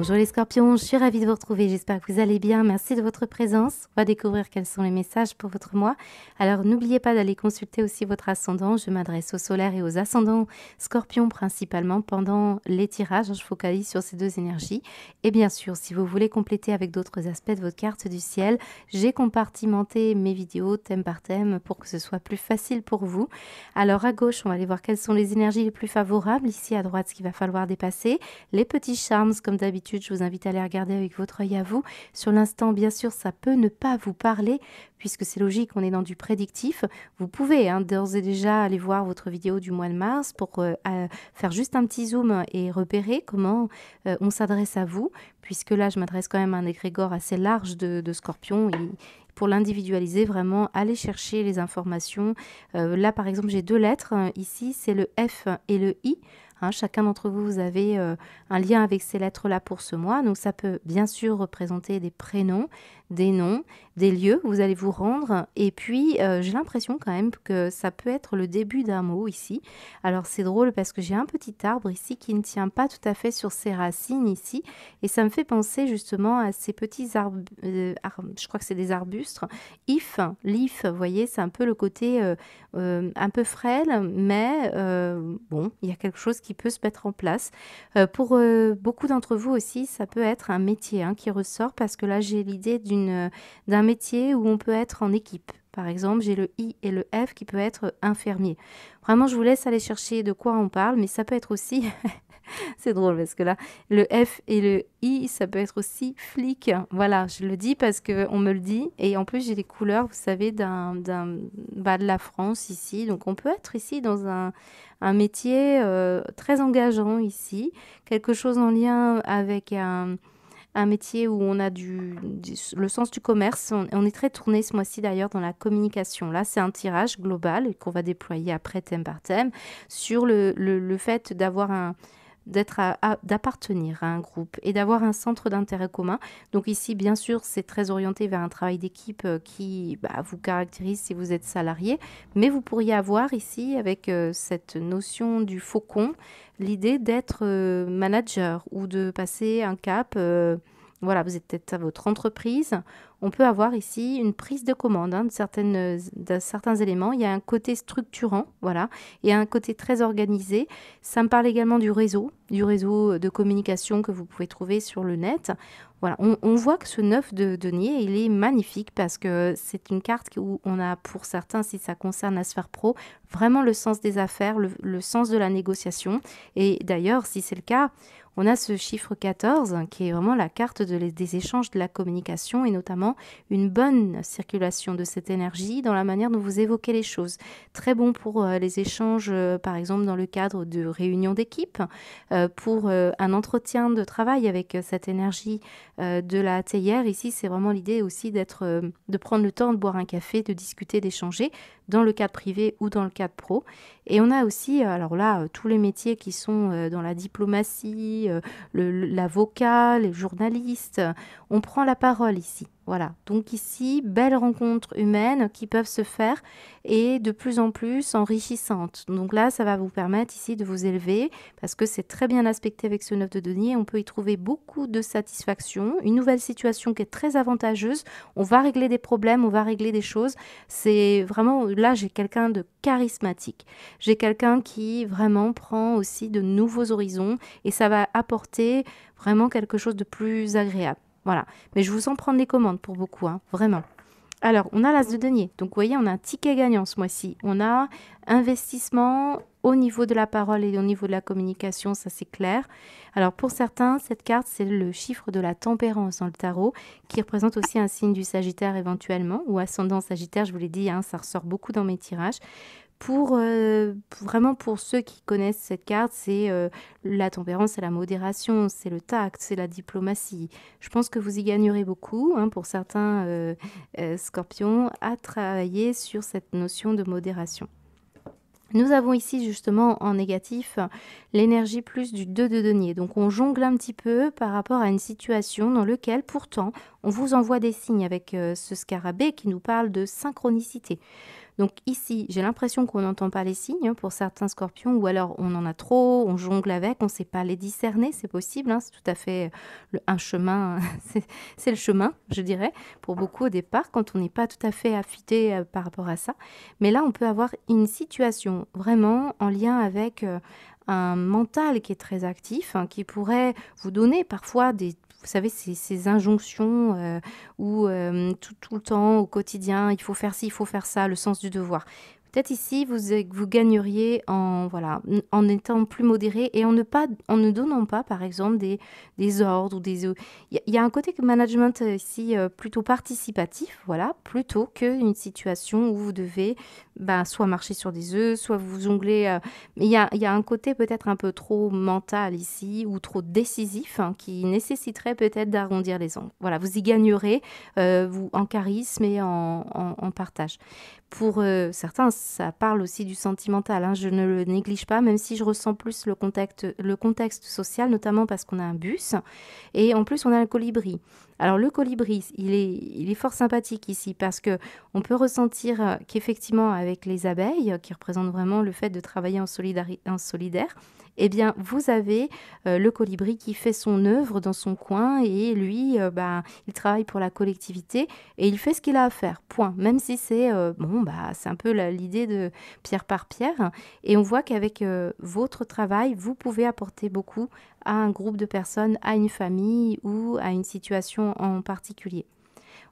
Bonjour les scorpions, je suis ravie de vous retrouver, j'espère que vous allez bien, merci de votre présence. On va découvrir quels sont les messages pour votre mois. Alors n'oubliez pas d'aller consulter aussi votre ascendant, je m'adresse au solaire et aux ascendants scorpions principalement pendant les tirages, je focalise sur ces deux énergies. Et bien sûr, si vous voulez compléter avec d'autres aspects de votre carte du ciel, j'ai compartimenté mes vidéos thème par thème pour que ce soit plus facile pour vous. Alors à gauche, on va aller voir quelles sont les énergies les plus favorables, ici à droite ce qu'il va falloir dépasser, les petits charmes comme d'habitude je vous invite à aller regarder avec votre œil à vous. Sur l'instant, bien sûr, ça peut ne pas vous parler, puisque c'est logique, on est dans du prédictif. Vous pouvez hein, d'ores et déjà aller voir votre vidéo du mois de mars pour euh, faire juste un petit zoom et repérer comment euh, on s'adresse à vous, puisque là, je m'adresse quand même à un égrégore assez large de, scorpions. scorpion. Et, pour l'individualiser vraiment, aller chercher les informations. Euh, là, par exemple, j'ai deux lettres. Hein. Ici, c'est le F et le I. Hein, chacun d'entre vous, vous avez euh, un lien avec ces lettres-là pour ce mois. Donc ça peut bien sûr représenter des prénoms, des noms, des lieux où vous allez vous rendre. Et puis, euh, j'ai l'impression quand même que ça peut être le début d'un mot ici. Alors, c'est drôle parce que j'ai un petit arbre ici qui ne tient pas tout à fait sur ses racines ici. Et ça me fait penser justement à ces petits arbres, euh, je crois que c'est des arbustes. If, leaf, vous voyez, c'est un peu le côté euh, un peu frêle, mais bon, il y a quelque chose qui peut se mettre en place. pour beaucoup d'entre vous aussi, ça peut être un métier hein, qui ressort parce que là, j'ai l'idée d'une euh, d'un métier où on peut être en équipe. Par exemple, j'ai le I et le F qui peut être infirmier. Vraiment, je vous laisse aller chercher de quoi on parle, mais ça peut être aussi, c'est drôle parce que là, le F et le I, ça peut être aussi flic. Voilà, je le dis parce qu'on me le dit. Et en plus, j'ai les couleurs, vous savez, d'un, bas de la France ici. Donc, on peut être ici dans un, métier euh, très engageant ici. Quelque chose en lien avec un un métier où on a du, le sens du commerce. On, est très tourné ce mois-ci d'ailleurs dans la communication. Là, c'est un tirage global qu'on va déployer après thème par thème sur le fait d'avoir un, d'être d'appartenir à un groupe et d'avoir un centre d'intérêt commun. Donc ici, bien sûr, c'est très orienté vers un travail d'équipe euh, qui bah, vous caractérise si vous êtes salarié, mais vous pourriez avoir ici, avec euh, cette notion du faucon, l'idée d'être euh, manager ou de passer un cap. voilà, vous êtes peut-être à votre entreprise on peut avoir ici une prise de commande hein, de, certaines, certains éléments. Il y a un côté structurant, voilà, et un côté très organisé. Ça me parle également du réseau, du réseau de communication que vous pouvez trouver sur le net. Voilà, on, voit que ce neuf de denier, il est magnifique parce que c'est une carte où on a, pour certains, si ça concerne la sphère pro, vraiment le sens des affaires, le sens de la négociation. Et d'ailleurs, si c'est le cas, on a ce chiffre 14 qui est vraiment la carte des échanges de la communication et notamment une bonne circulation de cette énergie dans la manière dont vous évoquez les choses. Très bon pour euh, les échanges, euh, par exemple, dans le cadre de réunions d'équipe, euh, pour un entretien de travail avec cette énergie de la théière. Ici, c'est vraiment l'idée aussi d'être, de prendre le temps de boire un café, de discuter, d'échanger dans le cadre privé ou dans le cadre pro. Et on a aussi, euh, alors là, euh, tous les métiers qui sont euh, dans la diplomatie, l'avocat, les journalistes, on prend la parole ici. Voilà, donc ici, belles rencontres humaines qui peuvent se faire et de plus en plus enrichissantes. Donc là, ça va vous permettre ici de vous élever parce que c'est très bien aspecté avec ce 9 de denier. On peut y trouver beaucoup de satisfaction, une nouvelle situation qui est très avantageuse. On va régler des problèmes, on va régler des choses. C'est vraiment, là, j'ai quelqu'un de charismatique. J'ai quelqu'un qui vraiment prend aussi de nouveaux horizons et ça va apporter vraiment quelque chose de plus agréable. Voilà. Mais je vous en prends les commandes pour beaucoup, hein, vraiment. Alors, on a l'as de denier. Donc, vous voyez, on a un ticket gagnant ce mois-ci. On a investissement au niveau de la parole et au niveau de la communication, ça c'est clair. Alors, pour certains, cette carte, c'est le chiffre de la tempérance dans le tarot, qui représente aussi un signe du Sagittaire éventuellement, ou ascendant Sagittaire, je vous l'ai dit, hein, ça ressort beaucoup dans mes tirages. Euh, pour, vraiment pour ceux qui connaissent cette carte, c'est euh, la tempérance, c'est la modération, c'est le tact, c'est la diplomatie. Je pense que vous y gagnerez beaucoup hein, pour certains euh, scorpions à travailler sur cette notion de modération. Nous avons ici justement en négatif l'énergie plus du 2 de denier. Donc on jongle un petit peu par rapport à une situation dans laquelle pourtant on vous envoie des signes avec ce scarabée qui nous parle de synchronicité. Donc ici, j'ai l'impression qu'on n'entend pas les signes hein, pour certains scorpions, ou alors on en a trop, on jongle avec, on ne sait pas les discerner, c'est possible, hein, c'est tout à fait euh, un chemin, c'est le chemin, je dirais, pour beaucoup au départ, quand on n'est pas tout à fait affûté euh, par rapport à ça. Mais là, on peut avoir une situation vraiment en lien avec euh, un mental qui est très actif, hein, qui pourrait vous donner parfois des vous savez, ces, injonctions euh, où euh, tout, tout, le temps, au quotidien, il faut faire ci, il faut faire ça, le sens du devoir. Peut-être ici, vous, vous gagneriez en, voilà, en étant plus modéré et en ne, pas, en ne donnant pas, par exemple, des, des ordres ou des... Il y, a un côté management euh, ici euh, plutôt participatif, voilà, plutôt qu'une situation où vous devez ben, soit marcher sur des œufs, soit vous ongler. Euh, il y a, un côté peut-être un peu trop mental ici ou trop décisif hein, qui nécessiterait peut-être d'arrondir les ongles. Voilà, vous y gagnerez vous, en charisme et en, partage. Pour certains, ça parle aussi du sentimental. Hein. je ne le néglige pas, même si je ressens plus le, contexte social, notamment parce qu'on a un bus et en plus on a un colibri. Alors le colibri, il est, fort sympathique ici parce que on peut ressentir euh, qu'effectivement avec les abeilles, qui représentent vraiment le fait de travailler en, solidaire, eh bien, vous avez euh, le colibri qui fait son œuvre dans son coin et lui, euh, bah, il travaille pour la collectivité et il fait ce qu'il a à faire. Point. Même si c'est bon, bah, c'est un peu l'idée de pierre par pierre. Et on voit qu'avec votre travail, vous pouvez apporter beaucoup à un groupe de personnes, à une famille ou à une situation en particulier.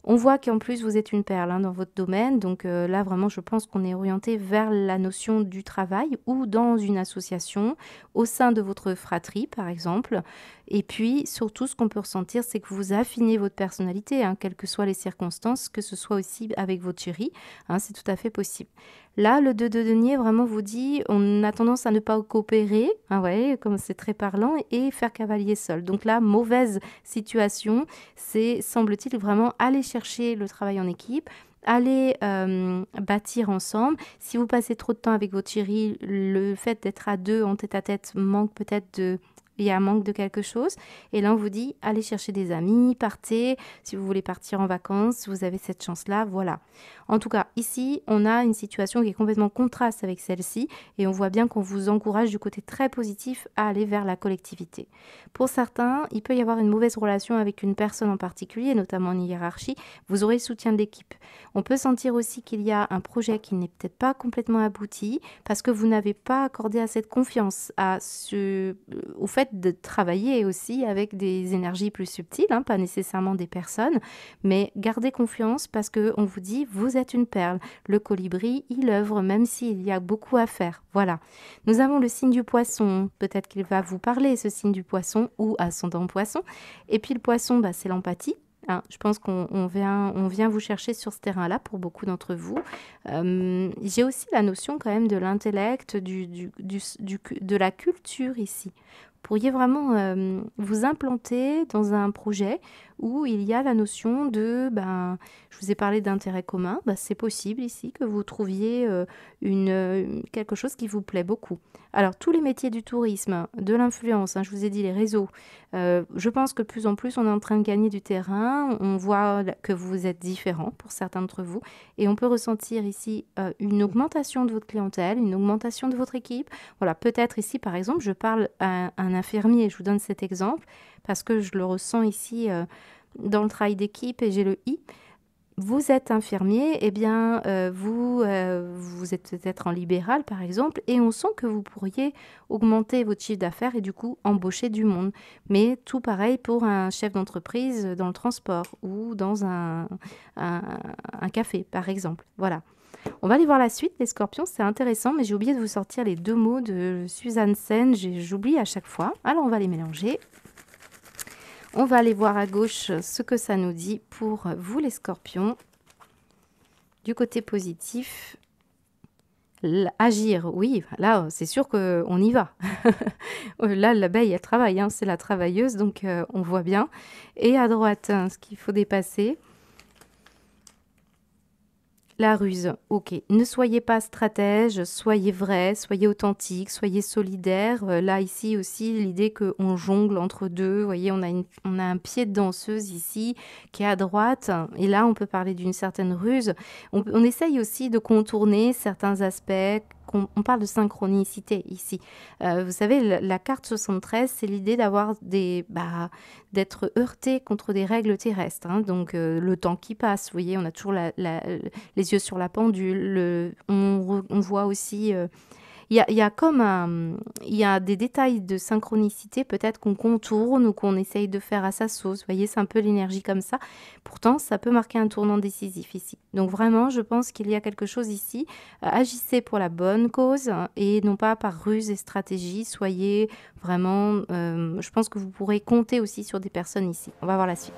On voit qu'en plus vous êtes une perle hein, dans votre domaine, donc euh, là vraiment je pense qu'on est orienté vers la notion du travail ou dans une association, au sein de votre fratrie par exemple. Et puis surtout ce qu'on peut ressentir c'est que vous affinez votre personnalité, hein, quelles que soient les circonstances, que ce soit aussi avec votre chérie, hein, c'est tout à fait possible. Là, le 2 de denier vraiment vous dit on a tendance à ne pas coopérer, ah ouais, comme c'est très parlant, et faire cavalier seul. Donc là, mauvaise situation, c'est semble-t-il vraiment aller chercher le travail en équipe, aller euh, bâtir ensemble. Si vous passez trop de temps avec vos chéri, le fait d'être à deux en tête à tête manque peut-être de il y a un manque de quelque chose. Et là, on vous dit, allez chercher des amis, partez, si vous voulez partir en vacances, vous avez cette chance-là, voilà. En tout cas, ici, on a une situation qui est complètement contraste avec celle-ci, et on voit bien qu'on vous encourage du côté très positif à aller vers la collectivité. Pour certains, il peut y avoir une mauvaise relation avec une personne en particulier, notamment en hiérarchie, vous aurez le soutien de l'équipe. On peut sentir aussi qu'il y a un projet qui n'est peut-être pas complètement abouti, parce que vous n'avez pas accordé assez de confiance à ce, euh, au fait de travailler aussi avec des énergies plus subtiles, hein, pas nécessairement des personnes, mais gardez confiance parce que on vous dit vous êtes une perle. Le colibri, il œuvre même s'il y a beaucoup à faire. Voilà. Nous avons le signe du poisson. Peut-être qu'il va vous parler ce signe du poisson ou ascendant poisson. Et puis le poisson, bah, c'est l'empathie. Hein. je pense qu'on vient, on vient vous chercher sur ce terrain-là pour beaucoup d'entre vous. Euh, j'ai aussi la notion quand même de l'intellect, du, du, de la culture ici pourriez vraiment euh, vous implanter dans un projet où il y a la notion de, ben, je vous ai parlé d'intérêt commun, ben, c'est possible ici que vous trouviez euh, une, euh, quelque chose qui vous plaît beaucoup. Alors tous les métiers du tourisme, de l'influence, hein, je vous ai dit les réseaux, euh, je pense que de plus en plus on est en train de gagner du terrain, on voit que vous êtes différents pour certains d'entre vous et on peut ressentir ici une augmentation de votre clientèle, une augmentation de votre équipe. Voilà, peut-être ici par exemple, je parle à un infirmier, je vous donne cet exemple parce que je le ressens ici euh, dans le travail d'équipe et j'ai le I. Vous êtes infirmier, et eh bien, euh, vous, euh, vous êtes peut-être en libéral, par exemple, et on sent que vous pourriez augmenter votre chiffre d'affaires et du coup embaucher du monde. Mais tout pareil pour un chef d'entreprise dans le transport ou dans un, un, un café, par exemple. Voilà. On va aller voir la suite, les scorpions, c'est intéressant, mais j'ai oublié de vous sortir les deux mots de Suzanne Sen, j'oublie à chaque fois. Alors on va les mélanger. On va aller voir à gauche ce que ça nous dit pour vous les scorpions. Du côté positif, agir, oui, là c'est sûr qu'on y va. là l'abeille elle travaille, hein, c'est la travailleuse, donc euh, on voit bien. Et à droite, hein, ce qu'il faut dépasser, la ruse, ok. Ne soyez pas stratège, soyez vrai, soyez authentique, soyez solidaire. Euh, là, ici aussi, l'idée qu'on jongle entre deux. Vous voyez, on a, on a un pied de danseuse ici qui est à droite. Et là, on peut parler d'une certaine ruse. on essaye aussi de contourner certains aspects on, parle de synchronicité ici. Euh, vous savez, la, carte 73, c'est l'idée d'avoir des, bah, d'être heurté contre des règles terrestres. Hein. donc euh, le temps qui passe, vous voyez, on a toujours les yeux sur la pendule. on, voit aussi. Euh, il y a, comme un, y a des détails de synchronicité peut-être qu'on contourne ou qu'on essaye de faire à sa sauce. Vous voyez, c'est un peu l'énergie comme ça. Pourtant, ça peut marquer un tournant décisif ici. Donc vraiment, je pense qu'il y a quelque chose ici. Euh, agissez pour la bonne cause et non pas par ruse et stratégie. Soyez vraiment... Euh, je pense que vous pourrez compter aussi sur des personnes ici. On va voir la suite.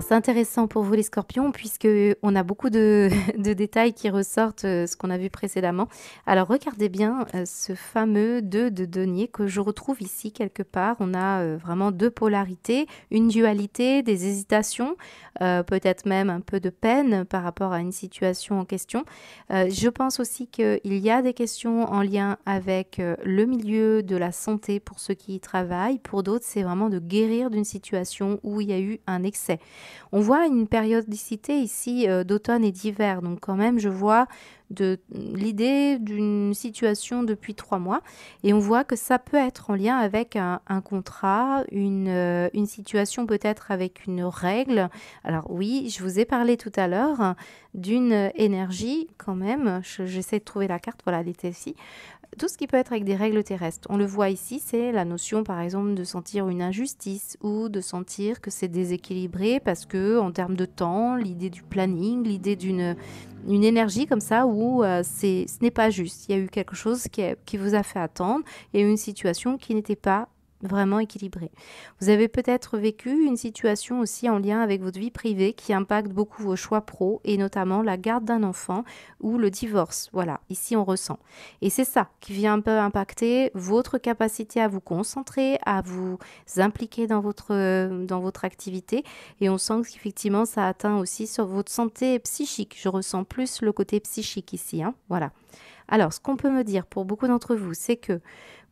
c'est intéressant pour vous les scorpions puisque on a beaucoup de, détails qui ressortent euh, ce qu'on a vu précédemment. Alors regardez bien euh, ce fameux 2 de denier que je retrouve ici quelque part. On a euh, vraiment deux polarités, une dualité, des hésitations, peut-être même un peu de peine par rapport à une situation en question. je pense aussi qu'il y a des questions en lien avec le milieu de la santé pour ceux qui y travaillent. Pour d'autres, c'est vraiment de guérir d'une situation où il y a eu un excès. On voit une périodicité ici euh, d'automne et d'hiver, donc quand même je vois de l'idée d'une situation depuis trois mois et on voit que ça peut être en lien avec un, contrat, euh, une, situation peut-être avec une règle. Alors oui, je vous ai parlé tout à l'heure d'une énergie quand même, j'essaie de trouver la carte, voilà, elle était ici, tout ce qui peut être avec des règles terrestres. On le voit ici, c'est la notion par exemple de sentir une injustice ou de sentir que c'est déséquilibré parce que en termes de temps, l'idée du planning, l'idée d'une une énergie comme ça où euh, c'est ce n'est pas juste. Il y a eu quelque chose qui, vous a fait attendre, et une situation qui n'était pas vraiment équilibré. Vous avez peut-être vécu une situation aussi en lien avec votre vie privée qui impacte beaucoup vos choix pro et notamment la garde d'un enfant ou le divorce. Voilà, ici on ressent. Et c'est ça qui vient un peu impacter votre capacité à vous concentrer, à vous impliquer dans votre, euh, dans votre activité. Et on sent qu'effectivement ça atteint aussi sur votre santé psychique. Je ressens plus le côté psychique ici. Hein. voilà. Alors, ce qu'on peut me dire pour beaucoup d'entre vous, c'est que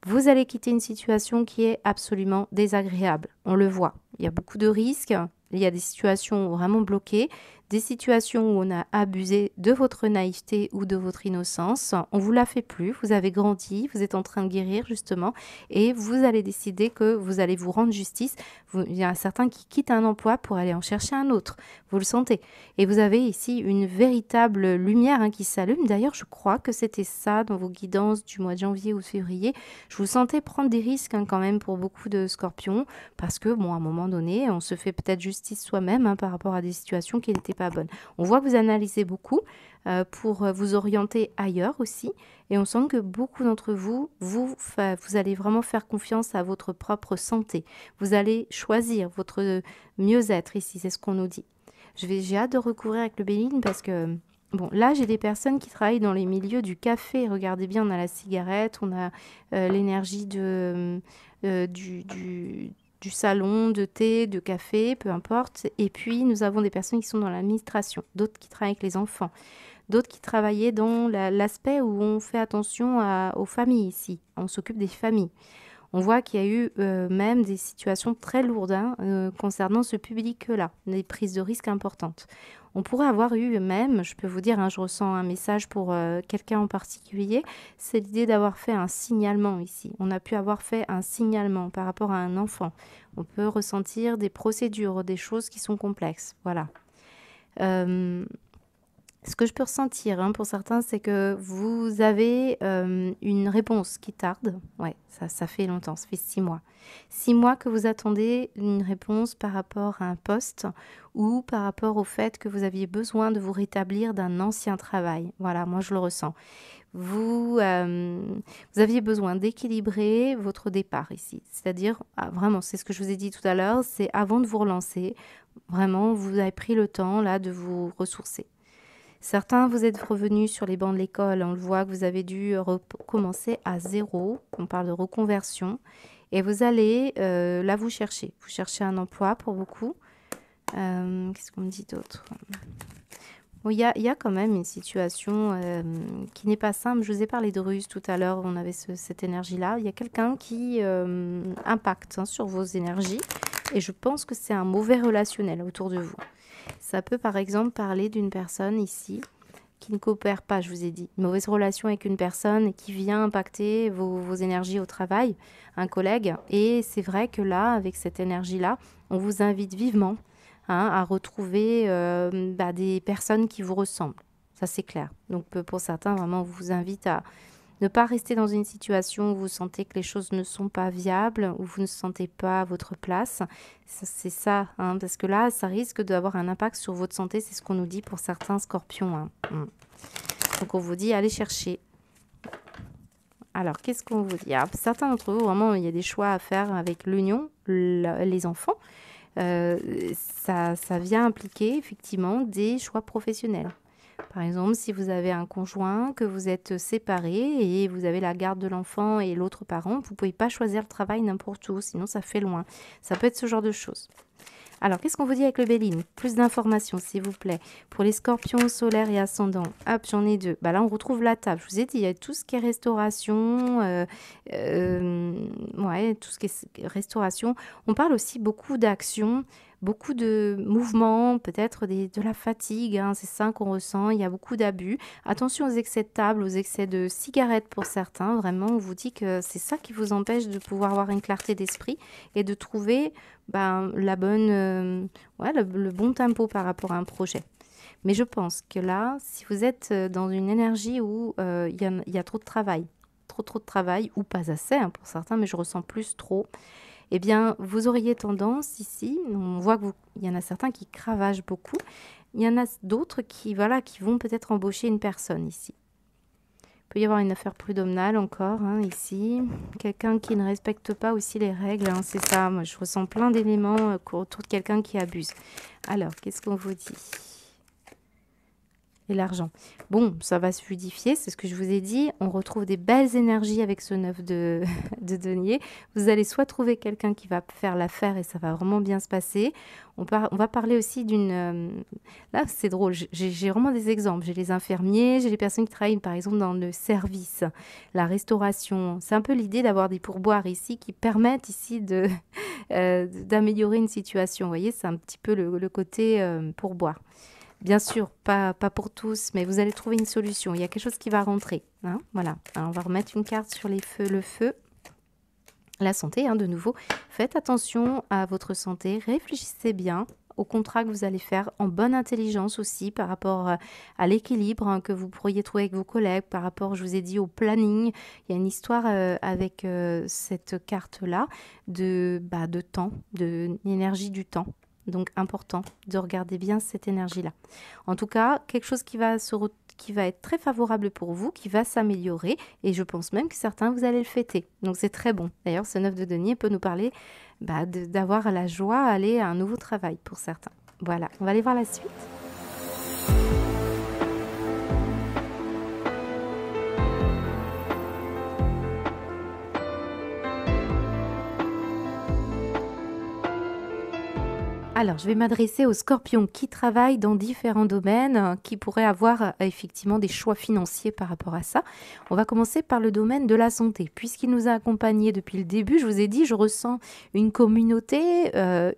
vous allez quitter une situation qui est absolument désagréable. On le voit. Il y a beaucoup de risques, il y a des situations vraiment bloquées, des situations où on a abusé de votre naïveté ou de votre innocence. On vous la fait plus, vous avez grandi, vous êtes en train de guérir justement et vous allez décider que vous allez vous rendre justice. il y a certains qui quittent un emploi pour aller en chercher un autre, vous le sentez. Et vous avez ici une véritable lumière hein, qui s'allume. D'ailleurs, je crois que c'était ça dans vos guidances du mois de janvier ou février. Je vous sentais prendre des risques hein, quand même pour beaucoup de scorpions parce que, bon, à un moment donné, on se fait peut-être juste soi-même hein, par rapport à des situations qui n'étaient pas bonnes. On voit que vous analysez beaucoup euh, pour euh, vous orienter ailleurs aussi. Et on sent que beaucoup d'entre vous, vous, allez vraiment faire confiance à votre propre santé. Vous allez choisir votre mieux-être ici, c'est ce qu'on nous dit. J'ai hâte de recouvrir avec le Béline parce que Bon, là, j'ai des personnes qui travaillent dans les milieux du café. Regardez bien, on a la cigarette, on a euh, l'énergie de, du, du, du salon, de thé, de café, peu importe. Et puis, nous avons des personnes qui sont dans l'administration, d'autres qui travaillent avec les enfants, d'autres qui travaillaient dans l'aspect où on fait attention aux familles ici. On s'occupe des familles. On voit qu'il y a eu euh, même des situations très lourdes hein, euh, concernant ce public-là, des prises de risques importantes on pourrait avoir eu même, je peux vous dire, hein, je ressens un message pour euh, quelqu'un en particulier, c'est l'idée d'avoir fait un signalement ici. On a pu avoir fait un signalement par rapport à un enfant. On peut ressentir des procédures, des choses qui sont complexes. Voilà. Euh, ce que je peux ressentir hein, pour certains, c'est que vous avez euh, une réponse qui tarde. Ouais, ça, ça fait longtemps, ça fait six mois. Six mois que vous attendez une réponse par rapport à un poste ou par rapport au fait que vous aviez besoin de vous rétablir d'un ancien travail. Voilà, moi je le ressens. Vous, euh, vous aviez besoin d'équilibrer votre départ ici. C'est-à-dire, ah, vraiment, c'est ce que je vous ai dit tout à l'heure, c'est avant de vous relancer, vraiment, vous avez pris le temps là de vous ressourcer. Certains, vous êtes revenus sur les bancs de l'école. On le voit que vous avez dû recommencer à zéro. On parle de reconversion. Et vous allez, euh, là, vous chercher, Vous cherchez un emploi pour beaucoup. Euh, qu'est-ce qu'on me dit d'autre il y, a, y, a, quand même une situation euh, qui n'est pas simple. Je vous ai parlé de ruse tout à l'heure, on avait cette énergie-là. Il y a quelqu'un qui impacte hein, sur vos énergies et je pense que c'est un mauvais relationnel autour de vous. Ça peut par exemple parler d'une personne ici qui ne coopère pas, je vous ai dit. Une mauvaise relation avec une personne qui vient impacter vos, énergies au travail, un collègue. Et c'est vrai que là, avec cette énergie-là, on vous invite vivement hein, à retrouver euh, bah, des personnes qui vous ressemblent. Ça, c'est clair. Donc, pour certains, vraiment, on vous invite à ne pas rester dans une situation où vous sentez que les choses ne sont pas viables, où vous ne sentez pas votre place. C'est ça, hein, parce que là, ça risque d'avoir un impact sur votre santé. C'est ce qu'on nous dit pour certains scorpions. Hein. Mm. Donc on vous dit, allez chercher. Alors, qu'est-ce qu'on vous dit ah, Certains d'entre vous, vraiment, il y a des choix à faire avec l'union, les enfants. Euh, ça vient impliquer effectivement des choix professionnels. Par exemple, si vous avez un conjoint, que vous êtes séparés et vous avez la garde de l'enfant et l'autre parent, vous ne pouvez pas choisir le travail n'importe où, sinon ça fait loin. Ça peut être ce genre de choses. Alors, qu'est-ce qu'on vous dit avec le Béline Plus d'informations, s'il vous plaît. Pour les scorpions solaires et ascendants, hop, j'en ai deux. Bah là, on retrouve la table. Je vous ai dit, il y a tout ce qui est restauration, euh, euh, ouais, tout ce qui est restauration. On parle aussi beaucoup d'actions beaucoup de mouvements, peut-être de la fatigue, hein, c'est ça qu'on ressent, il y a beaucoup d'abus. Attention aux excès de table, aux excès de cigarettes pour certains, vraiment on vous dit que c'est ça qui vous empêche de pouvoir avoir une clarté d'esprit et de trouver ben, la bonne, euh, le, bon tempo par rapport à un projet. Mais je pense que là, si vous êtes euh, dans une énergie où euh, il y, a trop de travail, trop trop de travail, ou pas assez hein, pour certains, mais je ressens plus trop, eh bien, vous auriez tendance ici, on voit qu'il y en a certains qui cravagent beaucoup, il y en a d'autres qui, voilà, qui vont peut-être embaucher une personne ici. Il peut y avoir une affaire prudomnale encore hein, ici. Quelqu'un qui ne respecte pas aussi les règles, hein, c'est ça. Moi, je ressens plein d'éléments euh, autour de quelqu'un qui abuse. Alors, qu'est-ce qu'on vous dit l'argent. Bon, ça va se fluidifier, c'est ce que je vous ai dit. On retrouve des belles énergies avec ce neuf de, de denier. Vous allez soit trouver quelqu'un qui va faire l'affaire et ça va vraiment bien se passer. On, on va parler aussi d'une... Euh, là, c'est drôle, j'ai vraiment des exemples. J'ai les infirmiers, j'ai les personnes qui travaillent par exemple dans le service, la restauration. C'est un peu l'idée d'avoir des pourboires ici qui permettent ici de... Euh, d'améliorer une situation. Vous voyez, c'est un petit peu le, côté euh, pourboire. Bien sûr, pas, pas pour tous, mais vous allez trouver une solution. Il y a quelque chose qui va rentrer. Hein voilà. on va remettre une carte sur les feux, le feu. La santé, hein, de nouveau. Faites attention à votre santé. Réfléchissez bien au contrat que vous allez faire en bonne intelligence aussi par rapport euh, à l'équilibre hein, que vous pourriez trouver avec vos collègues, par rapport, je vous ai dit, au planning. Il y a une histoire euh, avec euh, cette carte-là de, bah, de temps, de l'énergie du temps. Donc important de regarder bien cette énergie-là. En tout cas, quelque chose qui va, qui va être très favorable pour vous, qui va s'améliorer, et je pense même que certains, vous allez le fêter. Donc c'est très bon. D'ailleurs, ce 9 de denier peut nous parler bah, d'avoir la joie d'aller aller à un nouveau travail pour certains. Voilà, on va aller voir la suite. Alors, je vais m'adresser aux scorpions qui travaillent dans différents domaines, euh, qui pourraient avoir euh, effectivement des choix financiers par rapport à ça. On va commencer par le domaine de la santé. Puisqu'il nous a accompagnés depuis le début, je vous ai dit, je ressens une communauté, euh,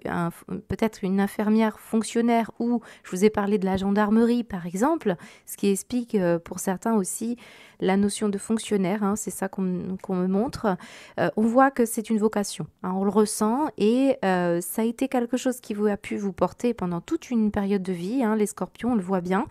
peut-être une infirmière fonctionnaire ou je vous ai parlé de la gendarmerie, par exemple, ce qui explique pour certains aussi la notion de fonctionnaire, hein, c'est ça qu'on me montre, euh, on voit que c'est une vocation, hein, on le ressent et euh, ça a été quelque chose qui vous a pu vous porter pendant toute une période de vie, hein, les scorpions, on le voit bien,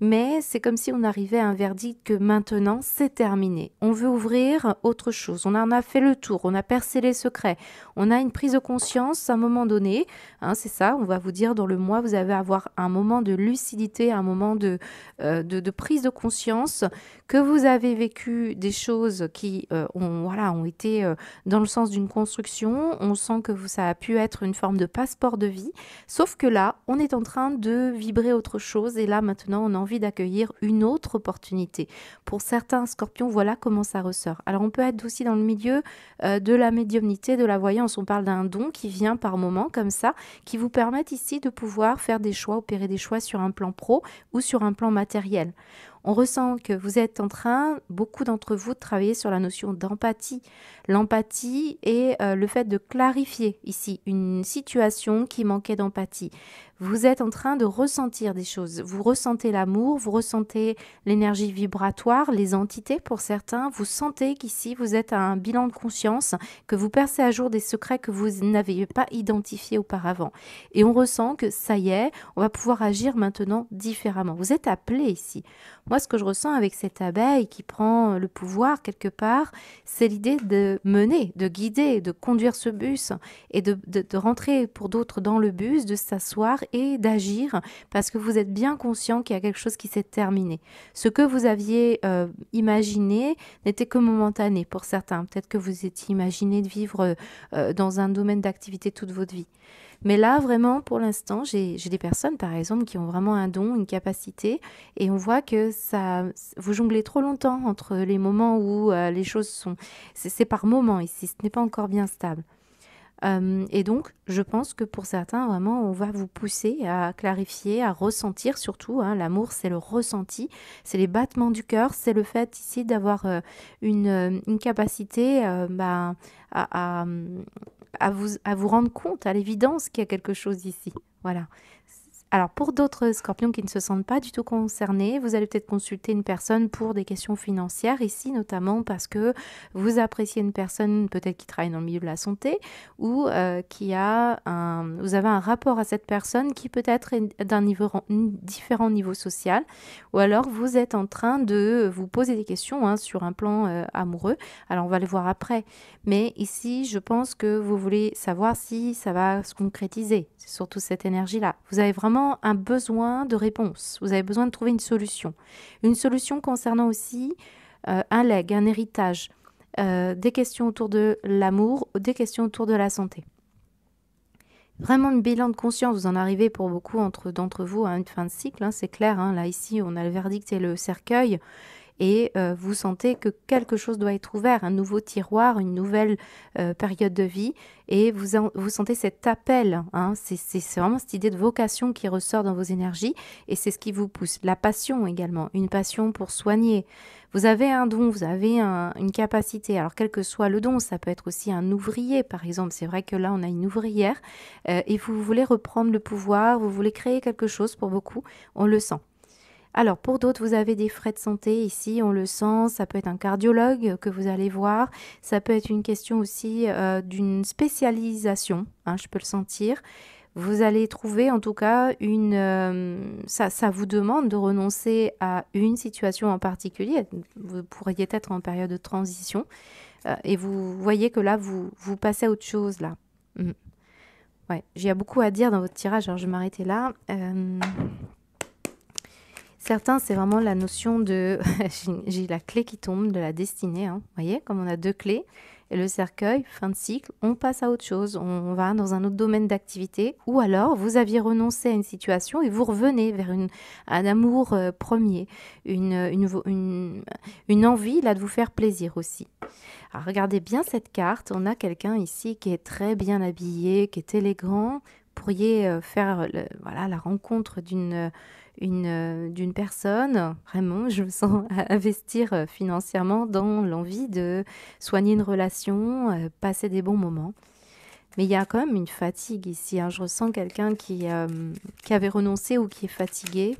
mais c'est comme si on arrivait à un verdict que maintenant c'est terminé, on veut ouvrir autre chose, on en a fait le tour, on a percé les secrets, on a une prise de conscience à un moment donné, c'est ça, on va vous dire dans le mois, vous allez avoir un moment de lucidité, un moment de, euh, prise de conscience que vous avez vécu des choses qui euh, ont, voilà, ont été euh, dans le sens d'une construction, on sent que ça a pu être une forme de passeport de vie, sauf que là, on est en train de vibrer autre chose et là, maintenant, on a envie d'accueillir une autre opportunité. Pour certains scorpions, voilà comment ça ressort. Alors, on peut être aussi dans le milieu euh, de la médiumnité, de la voyance. On parle d'un don qui vient par moment, comme ça, qui vous permet ici de pouvoir faire des choix, opérer des choix sur un plan pro ou sur un plan matériel on ressent que vous êtes en train, beaucoup d'entre vous, de travailler sur la notion d'empathie. L'empathie et euh, le fait de clarifier ici une situation qui manquait d'empathie vous êtes en train de ressentir des choses. Vous ressentez l'amour, vous ressentez l'énergie vibratoire, les entités pour certains. Vous sentez qu'ici, vous êtes à un bilan de conscience, que vous percez à jour des secrets que vous n'aviez pas identifiés auparavant. Et on ressent que ça y est, on va pouvoir agir maintenant différemment. Vous êtes appelé ici. Moi, ce que je ressens avec cette abeille qui prend le pouvoir quelque part, c'est l'idée de mener, de guider, de conduire ce bus et de, de rentrer pour d'autres dans le bus, de s'asseoir et d'agir parce que vous êtes bien conscient qu'il y a quelque chose qui s'est terminé. Ce que vous aviez euh, imaginé n'était que momentané pour certains. Peut-être que vous étiez imaginé de vivre euh, euh, dans un domaine d'activité toute votre vie. Mais là, vraiment, pour l'instant, j'ai des personnes, par exemple, qui ont vraiment un don, une capacité, et on voit que ça, vous jonglez trop longtemps entre les moments où les choses sont. C'est par moment ici, ce n'est pas encore bien stable. Euh, et donc, je pense que pour certains, vraiment, on va vous pousser à clarifier, à ressentir surtout. Hein, l'amour, c'est le ressenti, c'est les battements du cœur, c'est le fait ici d'avoir euh, euh, une, capacité ben, à vous rendre compte, à l'évidence qu'il y a quelque chose ici. Voilà. Alors pour d'autres scorpions qui ne se sentent pas du tout concernés, vous allez peut-être consulter une personne pour des questions financières, ici notamment parce que vous appréciez une personne peut-être qui travaille dans le milieu de la santé ou euh, qui a un, vous avez un rapport à cette personne qui peut-être est d'un niveau différent niveau social ou alors vous êtes en train de vous poser des questions hein, sur un plan euh, amoureux. Alors on va le voir après. Mais ici, je pense que vous voulez savoir si ça va se concrétiser. C'est surtout cette énergie-là. Vous avez vraiment un besoin de réponse. Vous avez besoin de trouver une solution. Une solution concernant aussi euh, un leg, un héritage, euh, des questions autour de l'amour, des questions autour de la santé. Vraiment une bilan de conscience, vous en arrivez pour beaucoup d'entre vous à une fin de cycle, hein, c'est clair, hein. là ici on a le verdict et le cercueil, et euh, vous sentez que quelque chose doit être ouvert, un nouveau tiroir, une nouvelle euh, période de vie, et vous, vous sentez cet appel. Hein. c'est vraiment cette idée de vocation qui ressort dans vos énergies, et c'est ce qui vous pousse. La passion également, une passion pour soigner. Vous avez un don, vous avez une capacité. Alors quel que soit le don, ça peut être aussi un ouvrier, par exemple. C'est vrai que là, on a une ouvrière, euh, et vous voulez reprendre le pouvoir, vous voulez créer quelque chose pour beaucoup, on le sent. Alors pour d'autres, vous avez des frais de santé. Ici, on le sent, ça peut être un cardiologue que vous allez voir. Ça peut être une question aussi euh, d'une spécialisation. Hein, je peux le sentir. Vous allez trouver en tout cas une... Euh, ça, vous demande de renoncer à une situation en particulier. Vous pourriez être en période de transition. Euh, et vous voyez que là, vous, vous passez à autre chose là. Mmh. Ouais, il a beaucoup à dire dans votre tirage, alors je vais là. Certains, c'est vraiment la notion de j'ai la clé qui tombe de la destinée. Hein. Vous voyez, comme on a deux clés et le cercueil, fin de cycle, on passe à autre chose, on va dans un autre domaine d'activité. Ou alors, vous aviez renoncé à une situation et vous revenez vers une, un amour euh, premier, euh, une, une, envie là de vous faire plaisir aussi. Alors, regardez bien cette carte. On a quelqu'un ici qui est très bien habillé, qui est élégant. Vous pourriez euh, faire voilà, la rencontre d'une. Euh, d'une personne, vraiment, je me sens investir euh, financièrement dans l'envie de soigner une relation, euh, passer des bons moments. Mais il y a quand même une fatigue ici. Hein. Je ressens quelqu'un qui, qui avait renoncé ou qui est fatigué.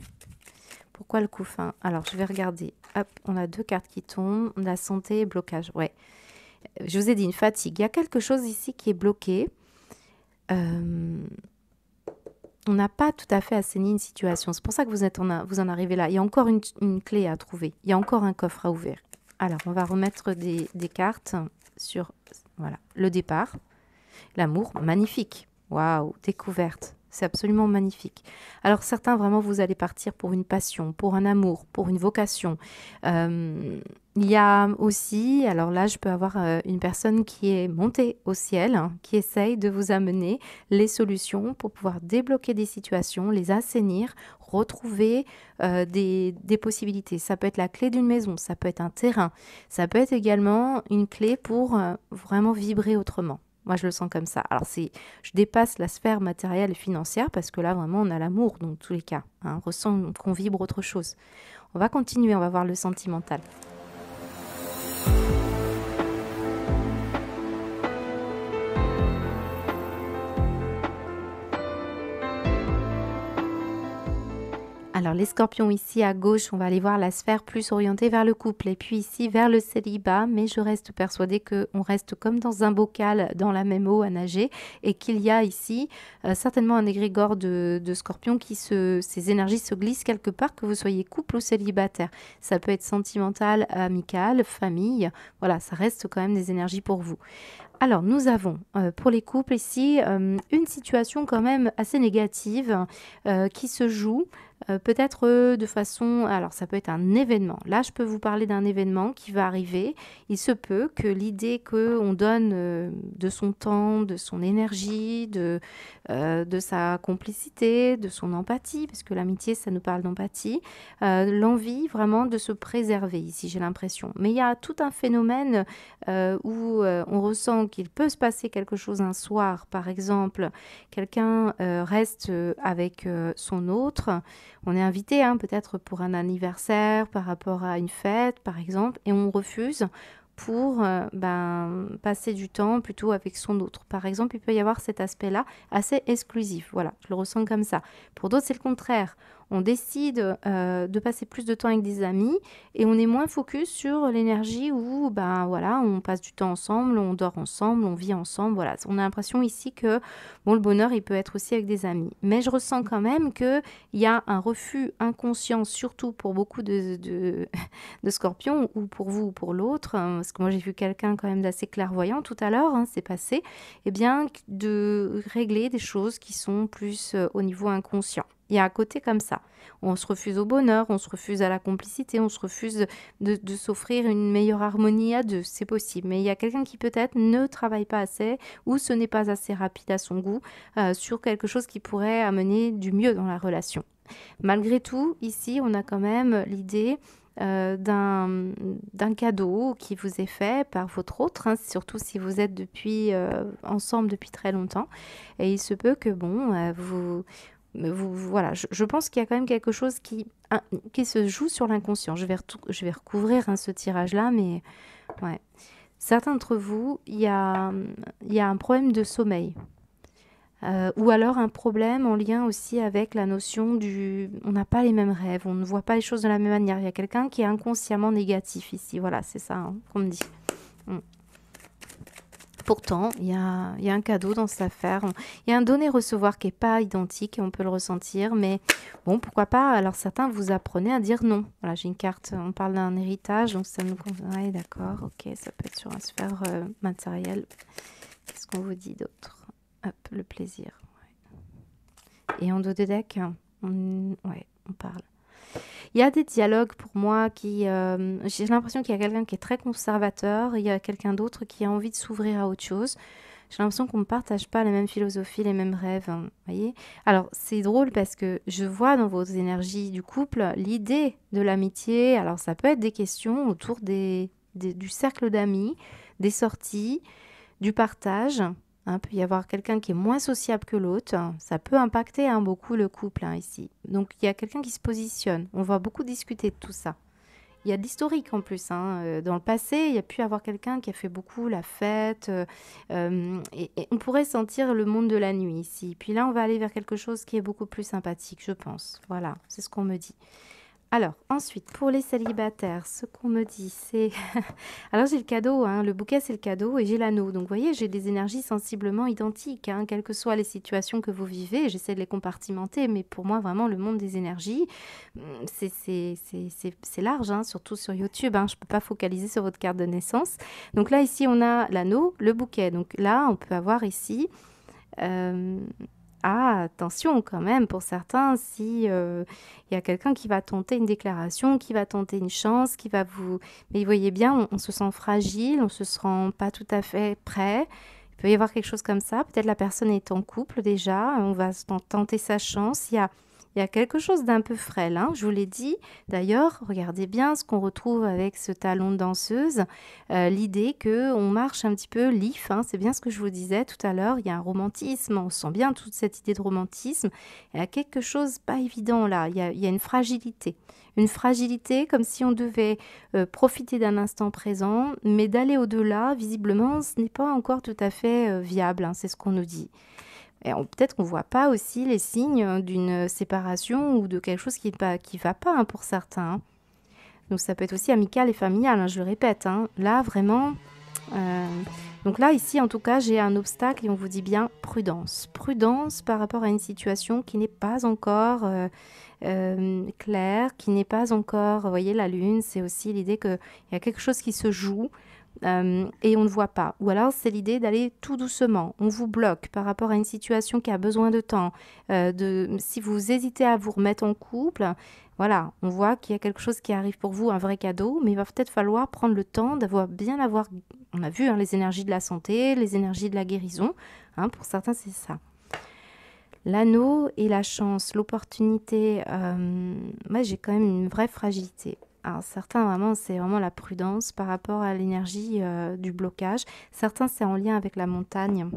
Pourquoi le coup fin Alors, je vais regarder. Hop, on a deux cartes qui tombent. La santé et blocage. Ouais. Je vous ai dit une fatigue. Il y a quelque chose ici qui est bloqué. Euh, on n'a pas tout à fait assaini une situation. C'est pour ça que vous, êtes en vous en arrivez là. Il y a encore une, une, clé à trouver. Il y a encore un coffre à ouvrir. Alors, on va remettre des, des cartes sur voilà le départ. L'amour, magnifique. Waouh, découverte. C'est absolument magnifique. Alors certains, vraiment, vous allez partir pour une passion, pour un amour, pour une vocation. Euh, il y a aussi, alors là, je peux avoir euh, une personne qui est montée au ciel, hein, qui essaye de vous amener les solutions pour pouvoir débloquer des situations, les assainir, retrouver euh, des, possibilités. Ça peut être la clé d'une maison, ça peut être un terrain, ça peut être également une clé pour vraiment vibrer autrement. Moi, je le sens comme ça. Alors, c'est, je dépasse la sphère matérielle et financière parce que là, vraiment, on a l'amour dans tous les cas. Hein. On ressent qu'on vibre autre chose. On va continuer, on va voir le sentimental. Alors les scorpions ici à gauche, on va aller voir la sphère plus orientée vers le couple et puis ici vers le célibat, mais je reste persuadée qu'on reste comme dans un bocal dans la même eau à nager et qu'il y a ici euh, certainement un égrégore de, de scorpions qui se, ces énergies se glissent quelque part, que vous soyez couple ou célibataire. Ça peut être sentimental, amical, famille, voilà, ça reste quand même des énergies pour vous. Alors, nous avons euh, pour les couples ici euh, une situation quand même assez négative qui se joue euh, peut-être euh, de façon, alors ça peut être un événement. Là, je peux vous parler d'un événement qui va arriver. Il se peut que l'idée qu'on donne euh, de son temps, de son énergie, de, de sa complicité, de son empathie, parce que l'amitié, ça nous parle d'empathie, l'envie vraiment de se préserver ici, j'ai l'impression. Mais il y a tout un phénomène où on ressent qu'il peut se passer quelque chose un soir, par exemple, quelqu'un reste avec son autre on est invité hein, peut-être pour un anniversaire, par rapport à une fête par exemple, et on refuse pour euh, ben, passer du temps plutôt avec son autre. Par exemple, il peut y avoir cet aspect-là assez exclusif. Voilà, je le ressens comme ça. Pour d'autres, c'est le contraire on décide euh, de passer plus de temps avec des amis et on est moins focus sur l'énergie où ben voilà, on passe du temps ensemble, on dort ensemble, on vit ensemble, voilà. On a l'impression ici que bon le bonheur il peut être aussi avec des amis. Mais je ressens quand même que il y a un refus inconscient surtout pour beaucoup de, de, scorpions ou pour vous ou pour l'autre hein, parce que moi j'ai vu quelqu'un quand même d'assez clairvoyant tout à l'heure, hein, c'est passé, et eh bien de régler des choses qui sont plus euh, au niveau inconscient. Il y a côté comme ça. On se refuse au bonheur, on se refuse à la complicité, on se refuse de, s'offrir une meilleure harmonie à deux. C'est possible. Mais il y a quelqu'un qui peut-être ne travaille pas assez ou ce n'est pas assez rapide à son goût euh, sur quelque chose qui pourrait amener du mieux dans la relation. Malgré tout, ici, on a quand même l'idée euh, d'un cadeau qui vous est fait par votre autre, hein, surtout si vous êtes depuis euh, ensemble depuis très longtemps. Et il se peut que bon, euh, vous vous, voilà, je, pense qu'il y a quand même quelque chose qui, qui se joue sur l'inconscient. Je vais, recouvrir hein, ce tirage-là, mais ouais. Certains d'entre vous, il y a, y a un problème de sommeil. Euh, ou alors un problème en lien aussi avec la notion du on n'a pas les mêmes rêves, on ne voit pas les choses de la même manière. Il y a quelqu'un qui est inconsciemment négatif ici. Voilà, c'est ça hein, qu'on me dit. Mm. Pourtant, il y, a, un cadeau dans cette affaire. Il y a un donné recevoir qui n'est pas identique et on peut le ressentir. Mais bon, pourquoi pas Alors certains vous apprenez à dire non. Voilà, j'ai une carte, on parle d'un héritage, donc ça nous convient. d'accord, ok, ça peut être sur un sphère euh, matériel, Qu'est-ce qu'on vous dit d'autre Hop, le plaisir. Et en dos de deck, ouais, on parle. Il y a des dialogues pour moi qui... Euh, j'ai l'impression qu'il y a quelqu'un qui est très conservateur, il y a quelqu'un d'autre qui a envie de s'ouvrir à autre chose. J'ai l'impression qu'on ne partage pas la même philosophie, les mêmes rêves, hein, voyez. Alors c'est drôle parce que je vois dans vos énergies du couple l'idée de l'amitié. Alors ça peut être des questions autour du cercle d'amis, des sorties, du partage. Il hein, peut y avoir quelqu'un qui est moins sociable que l'autre. Ça peut impacter hein, beaucoup le couple hein, ici. Donc il y a quelqu'un qui se positionne. On va beaucoup discuter de tout ça. Il y a d'historique en plus. Euh, dans le passé, il y a pu avoir quelqu'un qui a fait beaucoup la fête. Euh, euh, et, on pourrait sentir le monde de la nuit ici. Puis là, on va aller vers quelque chose qui est beaucoup plus sympathique, je pense. Voilà, c'est ce qu'on me dit. Alors, ensuite, pour les célibataires, ce qu'on me dit, c'est... Alors, j'ai le cadeau, hein, le bouquet, c'est le cadeau, et j'ai l'anneau. Donc, vous voyez, j'ai des énergies sensiblement identiques, hein, quelles que soient les situations que vous vivez. J'essaie de les compartimenter, mais pour moi, vraiment, le monde des énergies, hum, c'est large, hein, surtout sur YouTube. je ne peux pas focaliser sur votre carte de naissance. Donc là, ici, on a l'anneau, le bouquet. Donc là, on peut avoir ici... Euh, ah, attention quand même pour certains, si il euh, y a quelqu'un qui va tenter une déclaration, qui va tenter une chance, qui va vous... Mais vous voyez bien, on, se sent fragile, on se sent pas tout à fait prêt. Il peut y avoir quelque chose comme ça. Peut-être la personne est en couple déjà, on va tenter sa chance. Il y a il y a quelque chose d'un peu frêle. Hein, je vous l'ai dit. D'ailleurs, regardez bien ce qu'on retrouve avec ce talon de danseuse. Euh, l'idée que marche un petit peu lif. Hein, c'est bien ce que je vous disais tout à l'heure. Il y a un romantisme. On sent bien toute cette idée de romantisme. Il y a quelque chose pas évident là. Il y a, une fragilité. Une fragilité comme si on devait euh, profiter d'un instant présent, mais d'aller au-delà, visiblement, ce n'est pas encore tout à fait euh, viable. Hein, c'est ce qu'on nous dit peut-être qu'on ne voit pas aussi les signes euh, d'une séparation ou de quelque chose qui ne va, pas hein, pour certains. Hein. Donc ça peut être aussi amical et familial, hein, je le répète. Là, vraiment... Euh, donc là, ici, en tout cas, j'ai un obstacle et on vous dit bien prudence. Prudence par rapport à une situation qui n'est pas encore euh, claire, qui n'est pas encore... Vous voyez, la lune, c'est aussi l'idée qu'il y a quelque chose qui se joue. Euh, et on ne voit pas. Ou alors c'est l'idée d'aller tout doucement. On vous bloque par rapport à une situation qui a besoin de temps. Euh, de, si vous hésitez à vous remettre en couple, voilà, on voit qu'il y a quelque chose qui arrive pour vous, un vrai cadeau, mais il va peut-être falloir prendre le temps d'avoir bien avoir. On a vu hein, les énergies de la santé, les énergies de la guérison. Hein, pour certains, c'est ça. L'anneau et la chance, l'opportunité. Euh, moi, j'ai quand même une vraie fragilité. Alors certains, vraiment, c'est vraiment la prudence par rapport à l'énergie euh, du blocage. Certains, c'est en lien avec la montagne.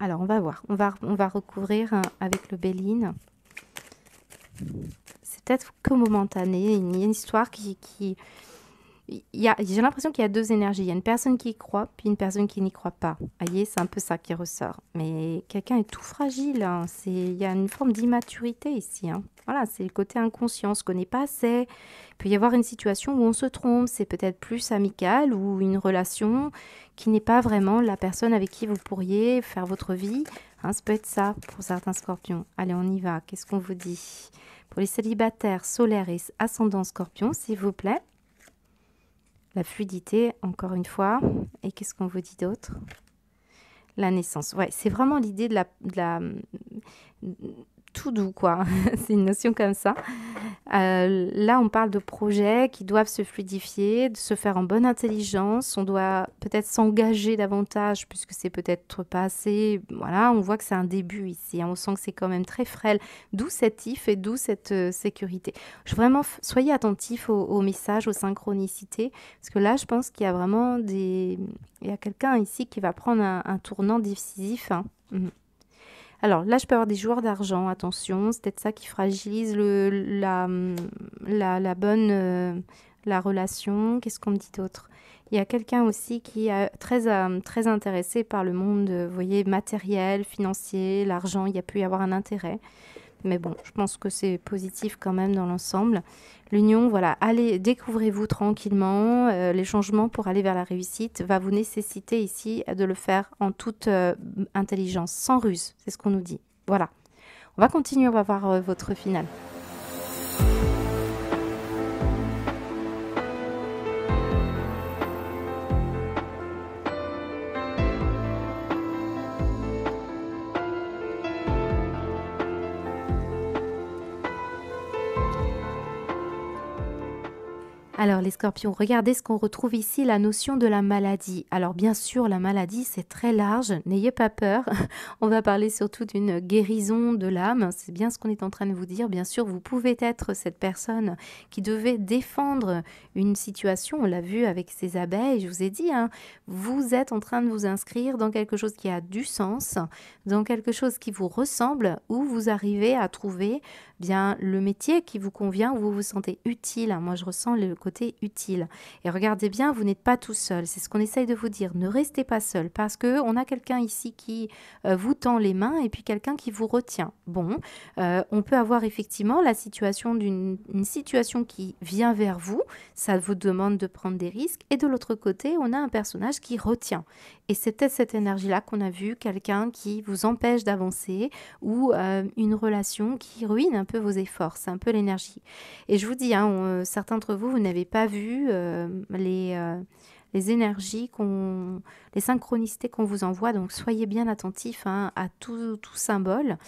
Alors on va voir, on va, on va recouvrir hein, avec le béline. C'est peut-être que momentané, il y a une histoire qui, qui, j'ai l'impression qu'il y a deux énergies. Il y a une personne qui y croit, puis une personne qui n'y croit pas. Voyez, c'est un peu ça qui ressort. Mais quelqu'un est tout fragile. Hein. C'est, il y a une forme d'immaturité ici. Hein. Voilà, c'est le côté inconscient. On se connaît pas assez. Il peut y avoir une situation où on se trompe. C'est peut-être plus amical ou une relation qui n'est pas vraiment la personne avec qui vous pourriez faire votre vie. Hein, ça peut être ça pour certains scorpions. Allez, on y va. Qu'est-ce qu'on vous dit Pour les célibataires solaires et ascendants scorpion, s'il vous plaît la fluidité, encore une fois. Et qu'est-ce qu'on vous dit d'autre La naissance. Ouais, c'est vraiment l'idée de la, de la tout doux, quoi. c'est une notion comme ça. Euh, là, on parle de projets qui doivent se fluidifier, de se faire en bonne intelligence. On doit peut-être s'engager davantage puisque c'est peut-être pas assez. Voilà, on voit que c'est un début ici. Hein. On sent que c'est quand même très frêle. D'où cet if et d'où cette euh, sécurité. Je, vraiment, soyez attentifs aux, messages, aux synchronicités, parce que là, je pense qu'il y a vraiment des. Il y a quelqu'un ici qui va prendre un, tournant décisif. Hein. Mhm. Alors là, je peux avoir des joueurs d'argent, attention, c'est peut-être ça qui fragilise la, bonne euh, la relation. Qu'est-ce qu'on me dit d'autre Il y a quelqu'un aussi qui est très, euh, très intéressé par le monde, euh, vous voyez, matériel, financier, l'argent, il y a pu y avoir un intérêt. Mais bon, je pense que c'est positif quand même dans l'ensemble. L'union, voilà, allez, découvrez-vous tranquillement. Euh, les changements pour aller vers la réussite va vous nécessiter ici de le faire en toute euh, intelligence, sans ruse. C'est ce qu'on nous dit. Voilà. On va continuer, on va voir euh, votre finale. Alors les scorpions, regardez ce qu'on retrouve ici, la notion de la maladie. Alors bien sûr, la maladie, c'est très large, n'ayez pas peur. On va parler surtout d'une guérison de l'âme, c'est bien ce qu'on est en train de vous dire. Bien sûr, vous pouvez être cette personne qui devait défendre une situation, on l'a vu avec ces abeilles, je vous ai dit, hein. vous êtes en train de vous inscrire dans quelque chose qui a du sens, dans quelque chose qui vous ressemble, où vous arrivez à trouver bien le métier qui vous convient, où vous vous sentez utile. Moi, je ressens le côté côté utile. Et regardez bien, vous n'êtes pas tout seul. C'est ce qu'on essaye de vous dire. Ne restez pas seul parce que on a quelqu'un ici qui euh, vous tend les mains et puis quelqu'un qui vous retient. Bon, euh, on peut avoir effectivement la situation d'une situation qui vient vers vous. Ça vous demande de prendre des risques. Et de l'autre côté, on a un personnage qui retient. Et c'est peut-être cette énergie-là qu'on a vu, quelqu'un qui vous empêche d'avancer ou euh, une relation qui ruine un peu vos efforts. C'est un peu l'énergie. Et je vous dis, hein, certains d'entre vous, vous n'avez pas vu euh, les, euh, les énergies qu'on les synchronicités qu'on vous envoie. Donc soyez bien attentifs hein, à tout, symbole.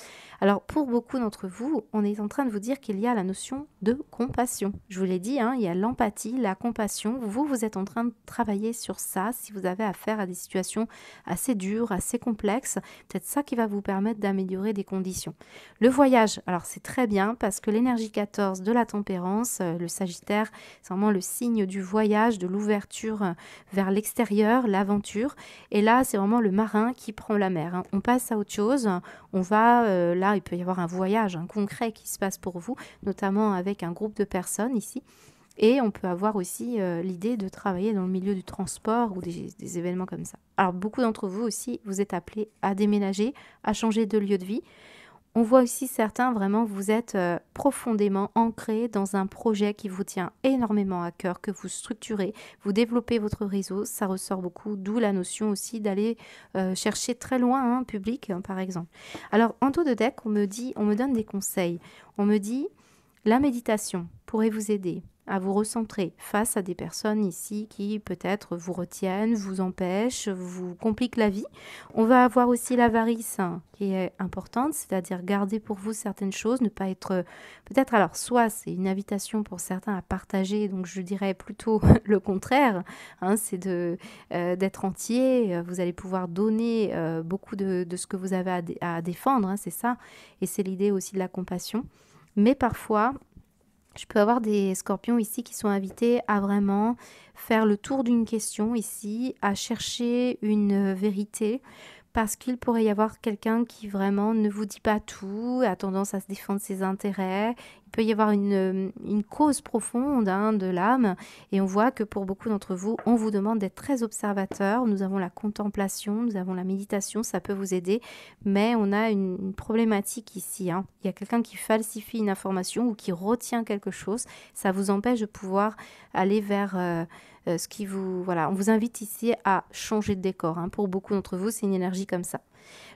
Alors pour beaucoup d'entre vous, on est en train de vous dire qu'il y a la notion de compassion. Je vous l'ai dit, hein, il y a l'empathie, la compassion. Vous, vous êtes en train de travailler sur ça si vous avez affaire à des situations assez dures, assez complexes. Peut-être ça qui va vous permettre d'améliorer des conditions. Le voyage, alors c'est très bien parce que l'énergie 14 de la tempérance, euh, le Sagittaire, c'est vraiment le signe du voyage, de l'ouverture euh, vers l'extérieur, l'aventure. Et là, c'est vraiment le marin qui prend la mer. Hein. On passe à autre chose. On va, euh, là, il peut y avoir un voyage concret qui se passe pour vous, notamment avec un groupe de personnes ici. Et on peut avoir aussi euh, l'idée de travailler dans le milieu du transport ou des, des événements comme ça. Alors beaucoup d'entre vous aussi, vous êtes appelés à déménager, à changer de lieu de vie. On voit aussi certains vraiment, vous êtes euh, profondément ancrés dans un projet qui vous tient énormément à cœur, que vous structurez, vous développez votre réseau, ça ressort beaucoup, d'où la notion aussi d'aller euh, chercher très loin un public, hein, par exemple. Alors, en taux de deck, on me dit, on me donne des conseils. On me dit, la méditation pourrait vous aider à vous recentrer face à des personnes ici qui peut-être vous retiennent, vous empêchent, vous compliquent la vie. On va avoir aussi l'avarice hein, qui est importante, c'est-à-dire garder pour vous certaines choses, ne pas être peut-être alors soit c'est une invitation pour certains à partager, donc je dirais plutôt le contraire, hein, c'est de euh, d'être entier, euh, vous allez pouvoir donner euh, beaucoup de, ce que vous avez à, défendre, hein, c'est ça, et c'est l'idée aussi de la compassion. Mais parfois, je peux avoir des scorpions ici qui sont invités à vraiment faire le tour d'une question ici, à chercher une vérité, parce qu'il pourrait y avoir quelqu'un qui vraiment ne vous dit pas tout, a tendance à se défendre ses intérêts. Il peut y avoir euh, une, cause profonde hein, de l'âme. Et on voit que pour beaucoup d'entre vous, on vous demande d'être très observateur. Nous avons la contemplation, nous avons la méditation, ça peut vous aider. Mais on a une, problématique ici. Hein. Il y a quelqu'un qui falsifie une information ou qui retient quelque chose. Ça vous empêche de pouvoir aller vers... Euh, euh, ce qui vous, voilà, on vous invite ici à changer de décor. Hein. Pour beaucoup d'entre vous, c'est une énergie comme ça.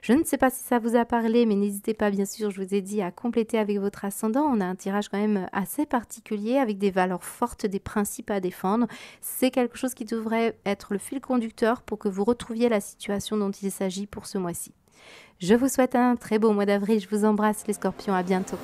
Je ne sais pas si ça vous a parlé, mais n'hésitez pas, bien sûr, je vous ai dit, à compléter avec votre ascendant. On a un tirage quand même assez particulier, avec des valeurs fortes, des principes à défendre. C'est quelque chose qui devrait être le fil conducteur pour que vous retrouviez la situation dont il s'agit pour ce mois-ci. Je vous souhaite un très beau mois d'avril, je vous embrasse les scorpions, à bientôt.